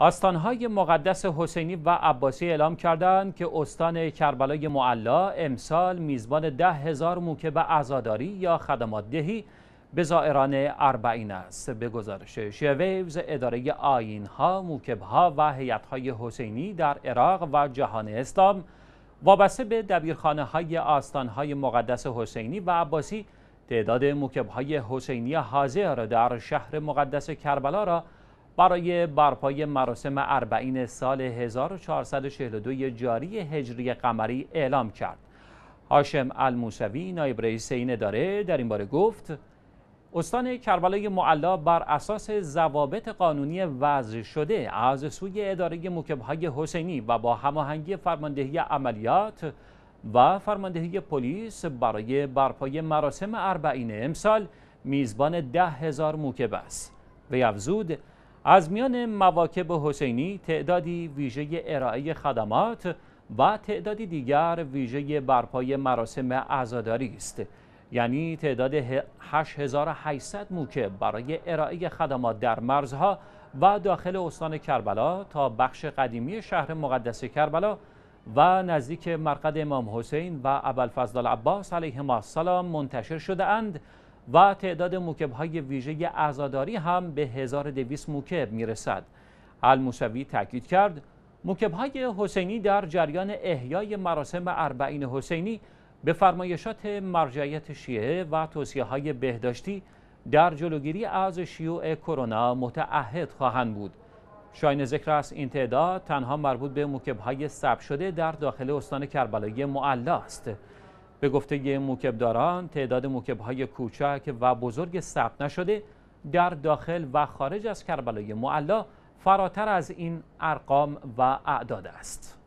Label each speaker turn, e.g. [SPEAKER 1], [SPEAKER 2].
[SPEAKER 1] آستانهای مقدس حسینی و عباسی اعلام کردند که استان کربلای معلا امسال میزبان ده هزار موکب عزاداری یا خدمات دهی به زائران اربعین است به گزارش شویوز اداره آینها موکبها و هیئت‌های حسینی در عراق و جهان اسلام وابسته به دبیرخانه های آستانهای مقدس حسینی و عباسی تعداد موکبهای حسینی حاضر در شهر مقدس کربلا را برای برپای مراسم اربعین سال 1442 جاری هجری قمری اعلام کرد. هاشم الموسوی نایب رئیس این اداره در این باره گفت استان کربلای معلا بر اساس ضوابط قانونی وضع شده از سوی اداره مکبهای حسینی و با هماهنگی فرماندهی عملیات و فرماندهی پلیس برای برپای مراسم اربعین امسال میزبان ده هزار موکب است. وی افزود از میان مواکب حسینی تعدادی ویژه ارائه خدمات و تعدادی دیگر ویژه برپای مراسم عزاداری است یعنی تعداد 8800 موکه برای ارائه خدمات در مرزها و داخل استان کربلا تا بخش قدیمی شهر مقدس کربلا و نزدیک مرقد امام حسین و ابوالفضل عباس علیهما السلام منتشر شده اند و تعداد موکب های ویژه اعزاداری هم به 1200 موکب میرسد الموسوی تاکید کرد موکب های حسینی در جریان احیای مراسم اربعین حسینی به فرمایشات مرجعیت شیعه و توصیه بهداشتی در جلوگیری از شیوع کرونا متعهد خواهند بود شاین ذکر است این تعداد تنها مربوط به موکب های ثبت شده در داخل استان کربلای معلا است به گفته موکبداران تعداد موکبهای کوچک و بزرگ ثبت نشده در داخل و خارج از کربلای معلا فراتر از این ارقام و اعداد است.